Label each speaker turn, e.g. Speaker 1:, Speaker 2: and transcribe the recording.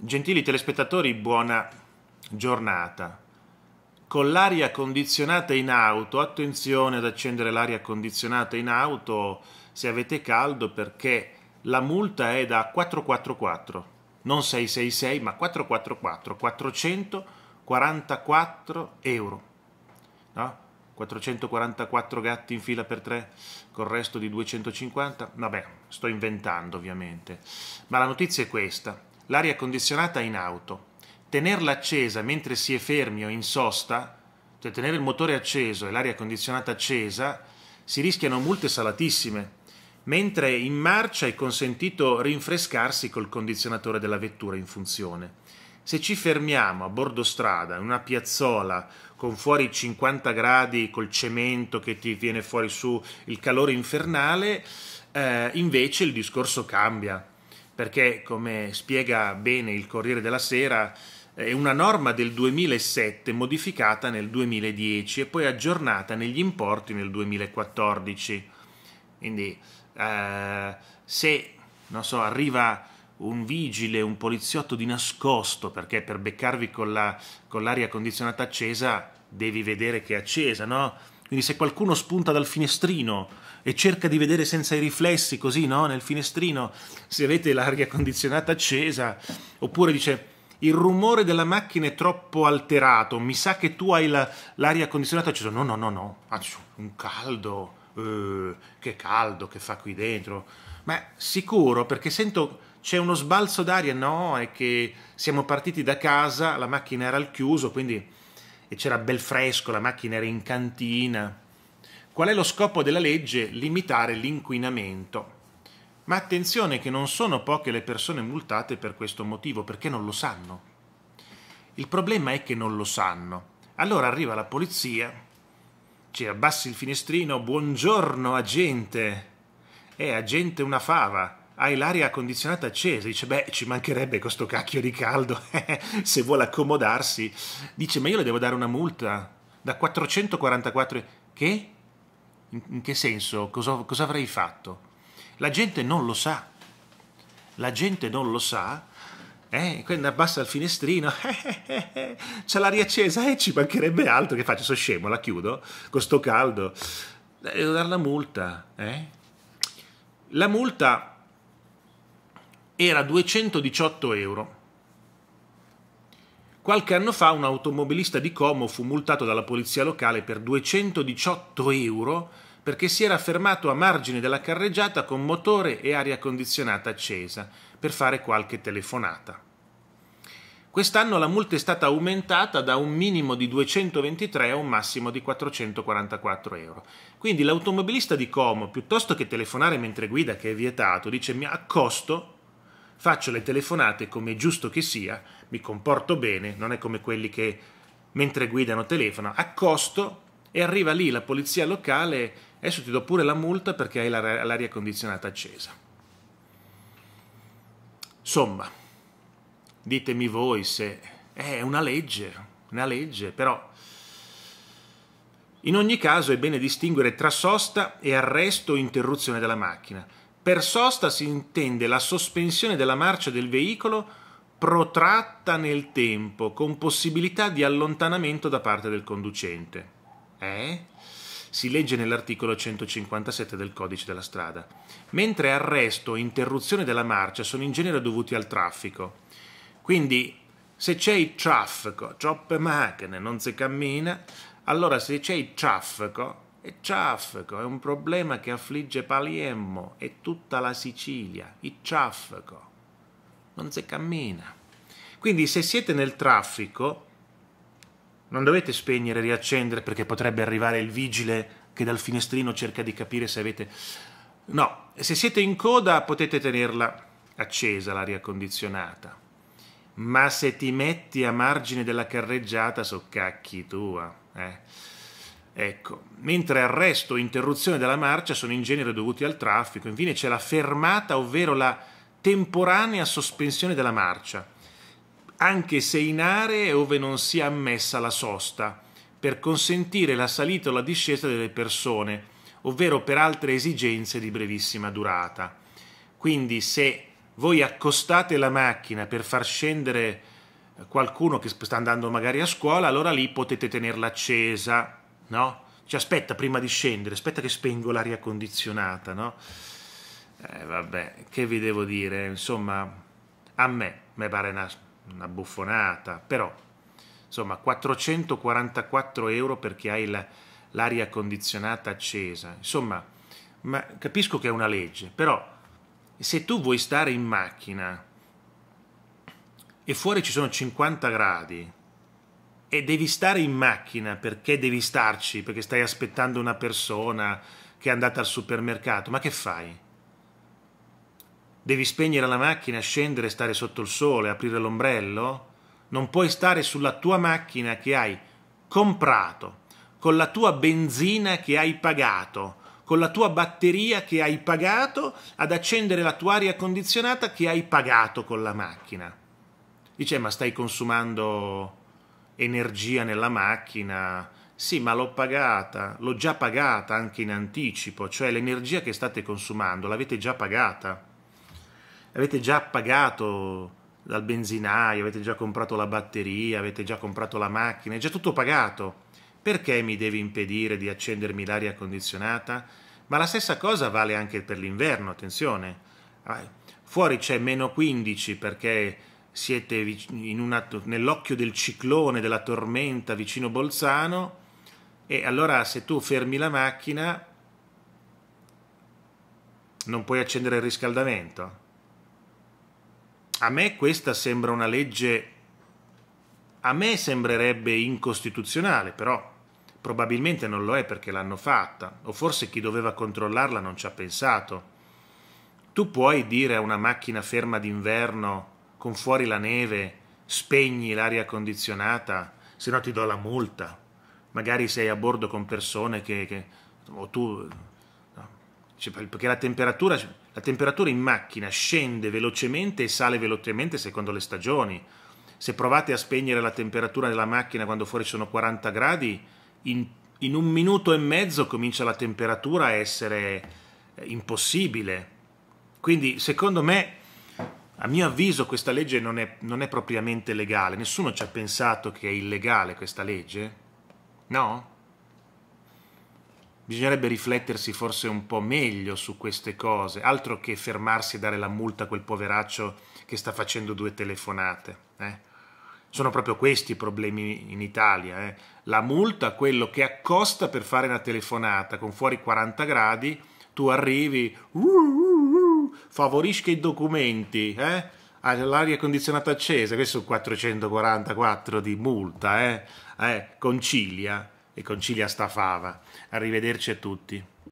Speaker 1: Gentili telespettatori, buona giornata. Con l'aria condizionata in auto, attenzione ad accendere l'aria condizionata in auto se avete caldo perché la multa è da 444, non 666 ma 444, 444 euro. No? 444 gatti in fila per tre, col resto di 250? Vabbè, sto inventando ovviamente. Ma la notizia è questa l'aria condizionata in auto, tenerla accesa mentre si è fermi o in sosta, cioè tenere il motore acceso e l'aria condizionata accesa, si rischiano multe salatissime, mentre in marcia è consentito rinfrescarsi col condizionatore della vettura in funzione. Se ci fermiamo a bordo strada, in una piazzola, con fuori 50 gradi, col cemento che ti viene fuori su il calore infernale, eh, invece il discorso cambia perché come spiega bene il Corriere della Sera è una norma del 2007 modificata nel 2010 e poi aggiornata negli importi nel 2014. Quindi eh, se so, arriva un vigile, un poliziotto di nascosto, perché per beccarvi con, la, con l'aria condizionata accesa devi vedere che è accesa, no? Quindi se qualcuno spunta dal finestrino e cerca di vedere senza i riflessi, così no? nel finestrino, se avete l'aria condizionata accesa, oppure dice il rumore della macchina è troppo alterato, mi sa che tu hai la, l'aria condizionata accesa. No, no, no, no, anzi, ah, un caldo, eh, che caldo che fa qui dentro. Ma sicuro, perché sento c'è uno sbalzo d'aria, no, è che siamo partiti da casa, la macchina era al chiuso, quindi e c'era bel fresco, la macchina era in cantina. Qual è lo scopo della legge? Limitare l'inquinamento. Ma attenzione che non sono poche le persone multate per questo motivo, perché non lo sanno. Il problema è che non lo sanno. Allora arriva la polizia, ci abbassi il finestrino, buongiorno agente. Eh, agente una fava hai l'aria condizionata accesa, dice beh ci mancherebbe questo cacchio di caldo, se vuole accomodarsi, dice ma io le devo dare una multa da 444, che? In, che senso? Cosa, cosa avrei fatto? La gente non lo sa, la gente non lo sa, eh, quindi abbassa il finestrino, c'è l'aria accesa e eh, ci mancherebbe altro che faccio, sono scemo, la chiudo con sto caldo, eh, devo dare la multa. Eh? La multa era 218 euro. Qualche anno fa un automobilista di Como fu multato dalla polizia locale per 218 euro perché si era fermato a margine della carreggiata con motore e aria condizionata accesa per fare qualche telefonata. Quest'anno la multa è stata aumentata da un minimo di 223 a un massimo di 444 euro. Quindi l'automobilista di Como, piuttosto che telefonare mentre guida, che è vietato, dice mi accosto faccio le telefonate come giusto che sia, mi comporto bene, non è come quelli che mentre guidano telefono, accosto e arriva lì la polizia locale, adesso ti do pure la multa perché hai l'aria condizionata accesa. Insomma, ditemi voi se eh, è una legge, una legge, però in ogni caso è bene distinguere tra sosta e arresto o interruzione della macchina. Per sosta si intende la sospensione della marcia del veicolo protratta nel tempo, con possibilità di allontanamento da parte del conducente. Eh? Si legge nell'articolo 157 del codice della strada. Mentre arresto o interruzione della marcia sono in genere dovuti al traffico. Quindi, se c'è il traffico, troppe macchine, non si cammina, allora se c'è il traffico, e Ciafco è un problema che affligge Paliemmo e tutta la Sicilia, il Ciafco Non si cammina. Quindi se siete nel traffico, non dovete spegnere e riaccendere perché potrebbe arrivare il vigile che dal finestrino cerca di capire se avete... No, se siete in coda potete tenerla accesa l'aria condizionata. Ma se ti metti a margine della carreggiata, so cacchi tua, eh? Ecco, mentre arresto o interruzione della marcia sono in genere dovuti al traffico, infine c'è la fermata, ovvero la temporanea sospensione della marcia, anche se in aree dove non sia ammessa la sosta, per consentire la salita o la discesa delle persone, ovvero per altre esigenze di brevissima durata. Quindi se voi accostate la macchina per far scendere eh, qualcuno che sta andando magari a scuola, allora lì potete tenerla accesa no? Cioè aspetta prima di scendere, aspetta che spengo l'aria condizionata, no? Eh, vabbè, che vi devo dire? Insomma, a me, mi pare una, una buffonata, però, insomma, 444 euro perché hai la, l'aria condizionata accesa. Insomma, ma capisco che è una legge, però se tu vuoi stare in macchina e fuori ci sono 50 gradi, e devi stare in macchina perché devi starci, perché stai aspettando una persona che è andata al supermercato, ma che fai? Devi spegnere la macchina, scendere, stare sotto il sole, aprire l'ombrello? Non puoi stare sulla tua macchina che hai comprato, con la tua benzina che hai pagato, con la tua batteria che hai pagato, ad accendere la tua aria condizionata che hai pagato con la macchina. Dice, ma stai consumando energia nella macchina. Sì, ma l'ho pagata, l'ho già pagata anche in anticipo, cioè l'energia che state consumando l'avete già pagata. Avete già pagato dal benzinaio, avete già comprato la batteria, avete già comprato la macchina, è già tutto pagato. Perché mi devi impedire di accendermi l'aria condizionata? Ma la stessa cosa vale anche per l'inverno, attenzione. Ah, fuori c'è meno 15 perché siete nell'occhio del ciclone, della tormenta vicino Bolzano e allora se tu fermi la macchina non puoi accendere il riscaldamento. A me questa sembra una legge, a me sembrerebbe incostituzionale, però probabilmente non lo è perché l'hanno fatta, o forse chi doveva controllarla non ci ha pensato. Tu puoi dire a una macchina ferma d'inverno con fuori la neve, spegni l'aria condizionata, se no ti do la multa. Magari sei a bordo con persone che... che o tu... No. Cioè, perché la temperatura, la temperatura in macchina scende velocemente e sale velocemente secondo le stagioni. Se provate a spegnere la temperatura della macchina quando fuori sono 40 gradi, in, in un minuto e mezzo comincia la temperatura a essere eh, impossibile. Quindi secondo me a mio avviso questa legge non è, non è propriamente legale, nessuno ci ha pensato che è illegale questa legge? No? Bisognerebbe riflettersi forse un po' meglio su queste cose, altro che fermarsi e dare la multa a quel poveraccio che sta facendo due telefonate. Eh? Sono proprio questi i problemi in Italia. Eh? La multa, quello che accosta per fare una telefonata con fuori 40 gradi, tu arrivi... Uh, uh, favorisca i documenti, eh? all'aria ah, condizionata accesa, questo è 444 di multa, eh? Eh, concilia e concilia stafava. Arrivederci a tutti.